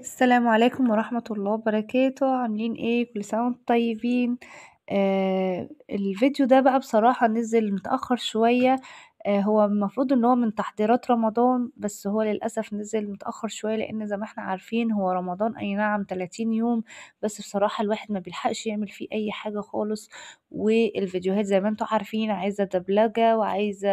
السلام عليكم ورحمة الله وبركاته عاملين ايه كل سنة وانتم طيبين آه الفيديو ده بقى بصراحة نزل متأخر شوية آه، هو المفروض ان هو من تحضيرات رمضان بس هو للأسف نزل متأخر شوية لأن زي ما احنا عارفين هو رمضان أي نعم 30 يوم بس بصراحة الواحد ما بيلحقش يعمل فيه أي حاجة خالص والفيديوهات زي ما انتوا عارفين عايزة دبلجة وعايزة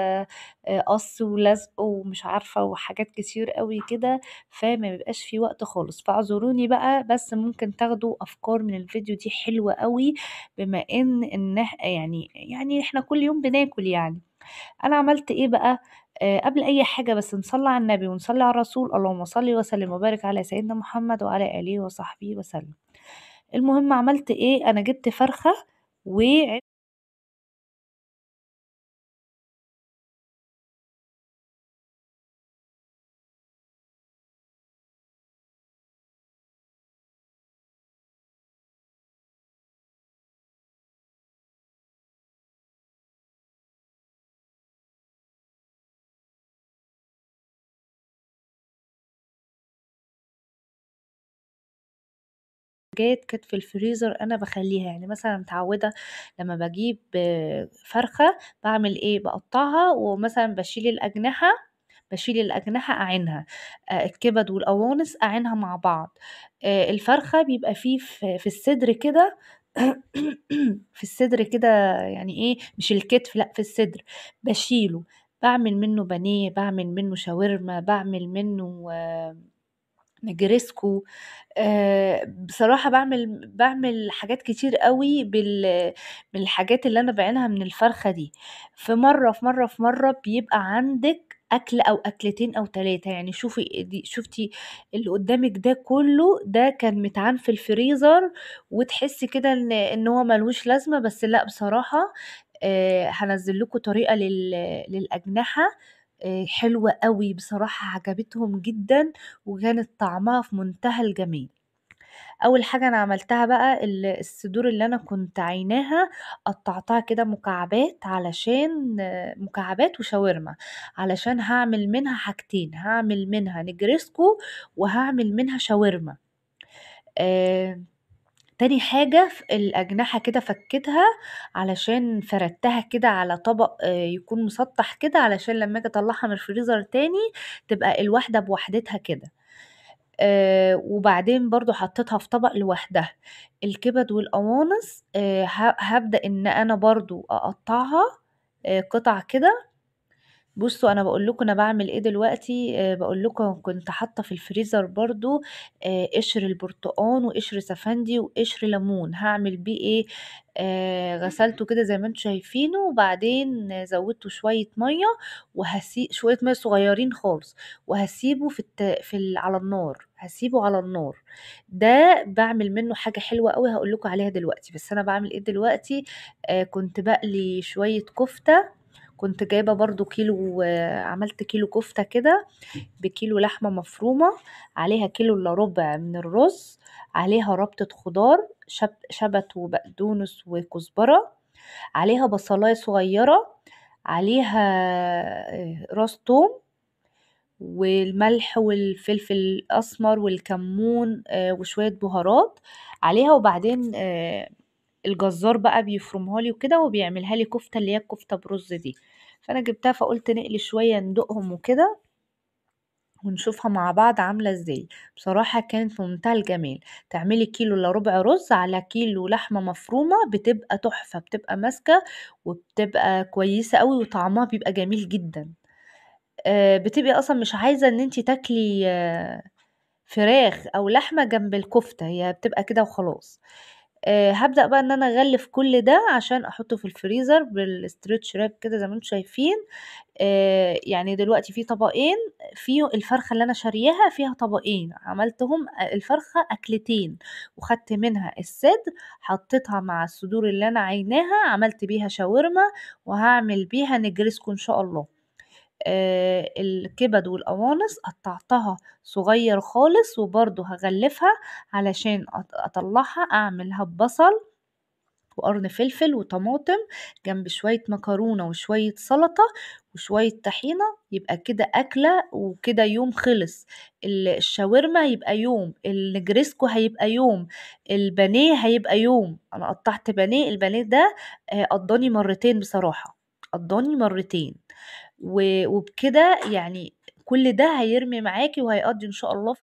آه، قص ولزق ومش عارفة وحاجات كتير قوي كده فما بيبقاش في وقت خالص فاعذروني بقى بس ممكن تاخدوا أفكار من الفيديو دي حلوة قوي بما ان ان يعني يعني احنا كل يوم بناكل يعني انا عملت ايه بقى آه، قبل اي حاجه بس نصلي على النبي ونصلي على الرسول اللهم صل وسلم وبارك على سيدنا محمد وعلى اله وصحبه وسلم المهم عملت ايه انا جبت فرخه و حاجات كانت في الفريزر انا بخليها يعني مثلا متعوده لما بجيب فرخه بعمل ايه بقطعها ومثلا بشيل الاجنحه بشيل الأجنحة أعينها آه، الكبد والقوانص أعينها مع بعض آه، الفرخة بيبقى فيه في الصدر كده في الصدر كده يعني ايه مش الكتف لا في الصدر بشيله بعمل منه بانيه بعمل منه شاورما بعمل منه آه نجرسكو آه، بصراحة بعمل بعمل حاجات كتير قوي بال بالحاجات اللي أنا بعينها من الفرخة دي في مرة في مرة في مرة بيبقى عندك أكل أو أكلتين أو تلاتة يعني شوفي دي شفتي اللي قدامك ده كله ده كان متعان في الفريزر وتحسي كده إن إن هو ملوش لازمة بس لأ بصراحة آه، هنزل لكم طريقة لل... للأجنحة حلوة قوي بصراحة عجبتهم جدًا وكانت طعمها في منتهى الجميل أول حاجة أنا عملتها بقى الصدور اللي أنا كنت عيناها قطعتها كده مكعبات علشان مكعبات وشاورما، علشان هعمل منها حاجتين، هعمل منها نجرسكو وهعمل منها شاورما. آه تاني حاجة ف الأجنحة كده فكتها علشان فردتها كده على طبق آه، يكون مسطح كده علشان لمّا آجي أطلعها من الفريزر تاني تبقى الواحدة بوحدتها كده، آه وبعدين برضو حطيتها في طبق لوحدها. الكبد والقوانص آه هبدأ إن أنا برضو أقطّعها آه قطع كده آه بصوا أنا بقول لكم أنا بعمل إيه دلوقتي، آآ لكم كنت حاطة في الفريزر برضو قشر البرتقان وقشر سفندي وقشر ليمون، هعمل بيه إيه، غسلته كده زي ما أنتم شايفينه وبعدين زوّدته شوية مَيّة وهاسي شوية مَيّة صغيّرين خالص وهسيبه في الت في ال على النار، هسيبه على النار. ده بعمل منّه حاجة حلوة أوي هقول لكم عليها دلوقتي، بس أنا بعمل إيه دلوقتي، كنت بقلي شوية كفتة كنت جايبه برضو كيلو عملت كيلو كفته كده بكيلو لحمه مفرومه عليها كيلو الا ربع من الرز عليها ربطه خضار شبت وبقدونس وكزبره عليها بصلايه صغيره عليها آه، راس توم والملح والفلفل الاسمر والكمون آه، وشويه بهارات عليها وبعدين آه، الجزار بقى بيفرمها لي وكده وبيعملها لي كفتة اللي هي الكفتة برز دي فأنا جبتها فقلت نقلي شوية ندوقهم وكده ونشوفها مع بعض عاملة ازاي بصراحة كانت في منتهى الجمال تعملي كيلو الا ربع رز على كيلو لحمة مفرومة بتبقى تحفة بتبقى ماسكة وبتبقى كويسة قوي وطعمها بيبقى جميل جدا آه، بتبقي اصلا مش عايزة ان انتي تاكلي آه، فراخ او لحمة جنب الكفتة هي بتبقى كده وخلاص آه، هبدأ بقى إن أنا أغلِّف كل ده عشان أحُطّه في الفريزر بالستريتش راب كده زي ما أنتم شايفين، آه، يعني دلوقتي في طبقين في الفرخة اللي أنا شارياها فيها طبقين، عملتهم الفرخة أكلتين، وخدت منها الصدر حطيتها مع الصدور اللي أنا عيناها عملت بيها شاورما، وهعمل بيها نجرسكو إن شاء الله. آه، الكبد والقوانص قطعتها صغير خالص وبرضو هغلفها علشان اطلعها اعملها ببصل وقرن فلفل وطماطم جنب شوية مكرونة وشوية سلطة وشوية طحينة يبقى كده أكلة وكده يوم خلص الشاورما يبقى يوم النجريسكو هيبقى يوم البانيه هيبقى يوم أنا قطعت بانيه البانيه ده آه، قضاني مرتين بصراحة قضاني مرتين وبكده يعني كل ده هيرمي معاكي وهيقضي ان شاء الله في